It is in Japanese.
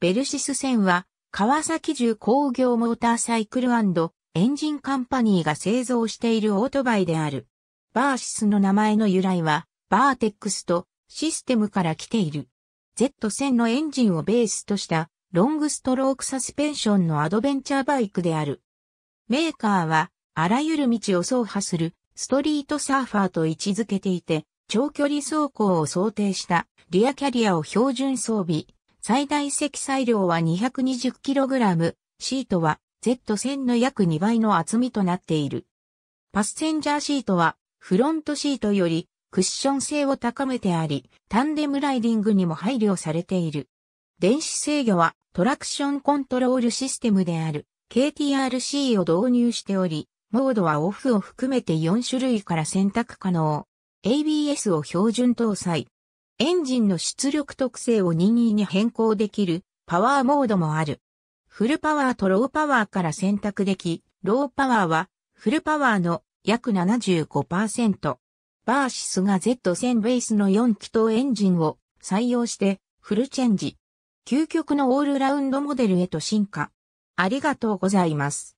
ベルシス線は、川崎重工業モーターサイクルエンジンカンパニーが製造しているオートバイである。バーシスの名前の由来は、バーテックスとシステムから来ている。Z1000 のエンジンをベースとしたロングストロークサスペンションのアドベンチャーバイクである。メーカーはあらゆる道を走破するストリートサーファーと位置づけていて、長距離走行を想定したリアキャリアを標準装備、最大積載量は 220kg、シートは Z1000 の約2倍の厚みとなっている。パッセンジャーシートはフロントシートよりクッション性を高めてあり、タンデムライディングにも配慮されている。電子制御はトラクションコントロールシステムである KTRC を導入しており、モードはオフを含めて4種類から選択可能。ABS を標準搭載。エンジンの出力特性を任意に変更できるパワーモードもある。フルパワーとローパワーから選択でき、ローパワーはフルパワーの約75%。バーシスが Z1000 ベースの4気筒エンジンを採用してフルチェンジ。究極のオールラウンドモデルへと進化。ありがとうございます。